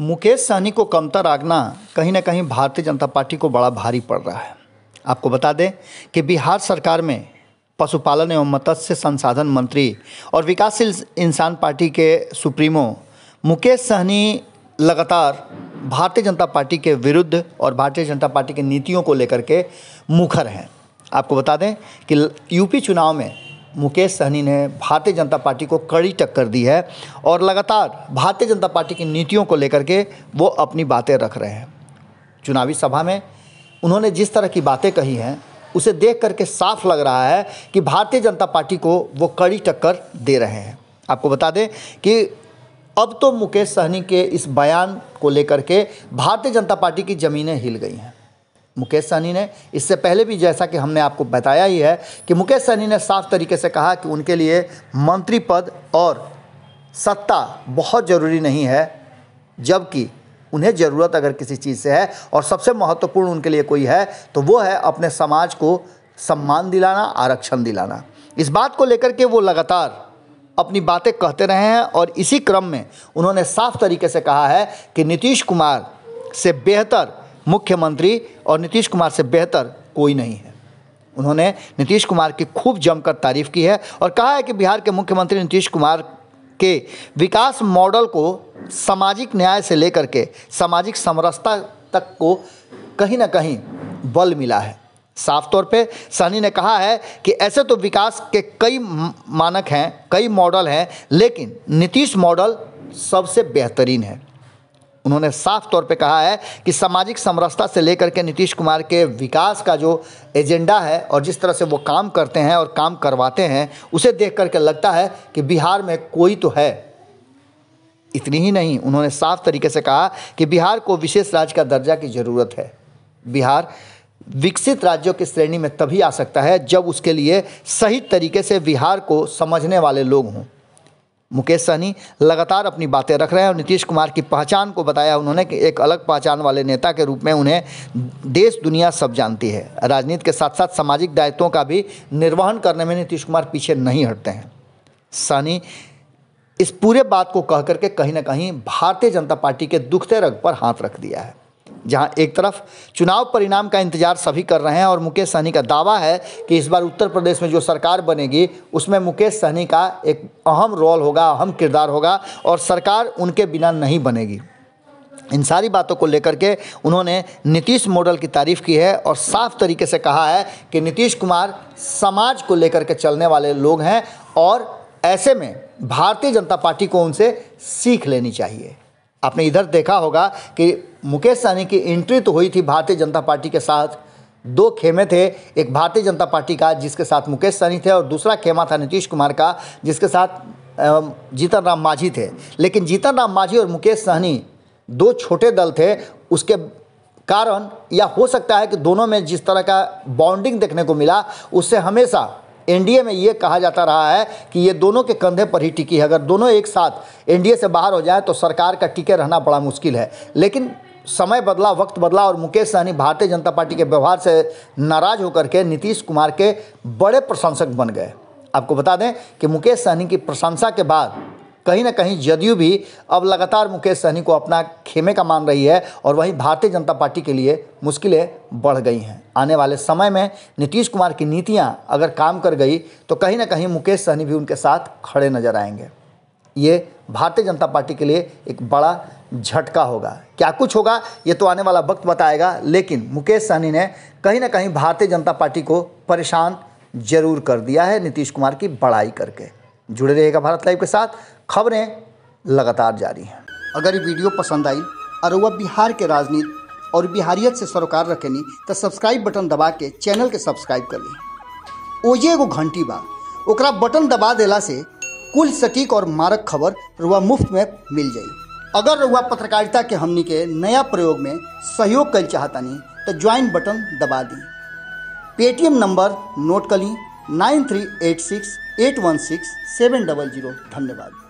मुकेश सहनी को कमतर आगना कहीं ना कहीं भारतीय जनता पार्टी को बड़ा भारी पड़ रहा है आपको बता दें कि बिहार सरकार में पशुपालन एवं मत्स्य संसाधन मंत्री और विकासशील इंसान पार्टी के सुप्रीमो मुकेश सहनी लगातार भारतीय जनता पार्टी के विरुद्ध और भारतीय जनता पार्टी की नीतियों को लेकर के मुखर हैं आपको बता दें कि यूपी चुनाव में मुकेश सहनी ने भारतीय जनता पार्टी को कड़ी टक्कर दी है और लगातार भारतीय जनता पार्टी की नीतियों को लेकर के वो अपनी बातें रख रहे हैं चुनावी सभा में उन्होंने जिस तरह की बातें कही हैं उसे देख करके साफ लग रहा है कि भारतीय जनता पार्टी को वो कड़ी टक्कर दे रहे हैं आपको बता दें कि अब तो मुकेश सहनी के इस बयान को लेकर के भारतीय जनता पार्टी की ज़मीनें हिल गई हैं मुकेश सहनी ने इससे पहले भी जैसा कि हमने आपको बताया ही है कि मुकेश सहनी ने साफ तरीके से कहा कि उनके लिए मंत्री पद और सत्ता बहुत ज़रूरी नहीं है जबकि उन्हें ज़रूरत अगर किसी चीज़ से है और सबसे महत्वपूर्ण उनके लिए कोई है तो वो है अपने समाज को सम्मान दिलाना आरक्षण दिलाना इस बात को लेकर के वो लगातार अपनी बातें कहते रहे हैं और इसी क्रम में उन्होंने साफ तरीके से कहा है कि नीतीश कुमार से बेहतर मुख्यमंत्री और नीतीश कुमार से बेहतर कोई नहीं है उन्होंने नीतीश कुमार की खूब जमकर तारीफ की है और कहा है कि बिहार के मुख्यमंत्री नीतीश कुमार के विकास मॉडल को सामाजिक न्याय से लेकर के सामाजिक समरसता तक को कहीं ना कहीं बल मिला है साफ तौर पे सहनी ने कहा है कि ऐसे तो विकास के कई मानक हैं कई मॉडल हैं लेकिन नीतीश मॉडल सबसे बेहतरीन है उन्होंने साफ तौर पे कहा है कि सामाजिक समरसता से लेकर के नीतीश कुमार के विकास का जो एजेंडा है और जिस तरह से वो काम करते हैं और काम करवाते हैं उसे देख करके लगता है कि बिहार में कोई तो है इतनी ही नहीं उन्होंने साफ तरीके से कहा कि बिहार को विशेष राज्य का दर्जा की ज़रूरत है बिहार विकसित राज्यों की श्रेणी में तभी आ सकता है जब उसके लिए सही तरीके से बिहार को समझने वाले लोग हों मुकेश सहनी लगातार अपनी बातें रख रहे हैं और नीतीश कुमार की पहचान को बताया उन्होंने कि एक अलग पहचान वाले नेता के रूप में उन्हें देश दुनिया सब जानती है राजनीति के साथ साथ सामाजिक दायित्वों का भी निर्वहन करने में नीतीश कुमार पीछे नहीं हटते हैं सहनी इस पूरे बात को कह करके कहीं ना कहीं भारतीय जनता पार्टी के दुखते रग पर हाथ रख दिया है जहां एक तरफ चुनाव परिणाम का इंतजार सभी कर रहे हैं और मुकेश सहनी का दावा है कि इस बार उत्तर प्रदेश में जो सरकार बनेगी उसमें मुकेश सहनी का एक अहम रोल होगा अहम किरदार होगा और सरकार उनके बिना नहीं बनेगी इन सारी बातों को लेकर के उन्होंने नीतीश मॉडल की तारीफ की है और साफ तरीके से कहा है कि नीतीश कुमार समाज को लेकर के चलने वाले लोग हैं और ऐसे में भारतीय जनता पार्टी को उनसे सीख लेनी चाहिए आपने इधर देखा होगा कि मुकेश सहनी की एंट्री तो हुई थी भारतीय जनता पार्टी के साथ दो खेमे थे एक भारतीय जनता पार्टी का जिसके साथ मुकेश सहनी थे और दूसरा खेमा था नीतीश कुमार का जिसके साथ जीतन राम मांझी थे लेकिन जीतन राम मांझी और मुकेश सहनी दो छोटे दल थे उसके कारण या हो सकता है कि दोनों में जिस तरह का बॉन्डिंग देखने को मिला उससे हमेशा एनडीए में ये कहा जाता रहा है कि ये दोनों के कंधे पर ही टिकी है अगर दोनों एक साथ एनडीए से बाहर हो जाए तो सरकार का टिके रहना बड़ा मुश्किल है लेकिन समय बदला वक्त बदला और मुकेश सहनी भारतीय जनता पार्टी के व्यवहार से नाराज होकर के नीतीश कुमार के बड़े प्रशंसक बन गए आपको बता दें कि मुकेश सहनी की प्रशंसा के बाद कहीं ना कहीं जदयू भी अब लगातार मुकेश सहनी को अपना खेमे का मान रही है और वहीं भारतीय जनता पार्टी के लिए मुश्किलें बढ़ गई हैं आने वाले समय में नीतीश कुमार की नीतियां अगर काम कर गई तो कहीं ना कहीं मुकेश सहनी भी उनके साथ खड़े नजर आएंगे ये भारतीय जनता पार्टी के लिए एक बड़ा झटका होगा क्या कुछ होगा ये तो आने वाला वक्त बताएगा लेकिन मुकेश सहनी ने कहीं ना कहीं भारतीय जनता पार्टी को परेशान जरूर कर दिया है नीतीश कुमार की बड़ाई करके जुड़े रहेगा भारत लाइव के साथ खबरें लगातार जारी हैं अगर ये वीडियो पसंद आई और वह बिहार के राजनीति और बिहारियत से सरोकार रखेनी तो सब्सक्राइब बटन दबा के चैनल के सब्सक्राइब कर ली ओजे एगो घंटी बा ओकरा बटन दबा देला से कुल सटीक और मारक खबर रुआ मुफ्त में मिल जाई अगर रुआ पत्रकारिता के हमनी के नया प्रयोग में सहयोग कर चाहतनी तो ज्वाइन बटन दबा दी पेटीएम नंबर नोट कर ली nine three eight six eight one six seven double zero धन्यवाद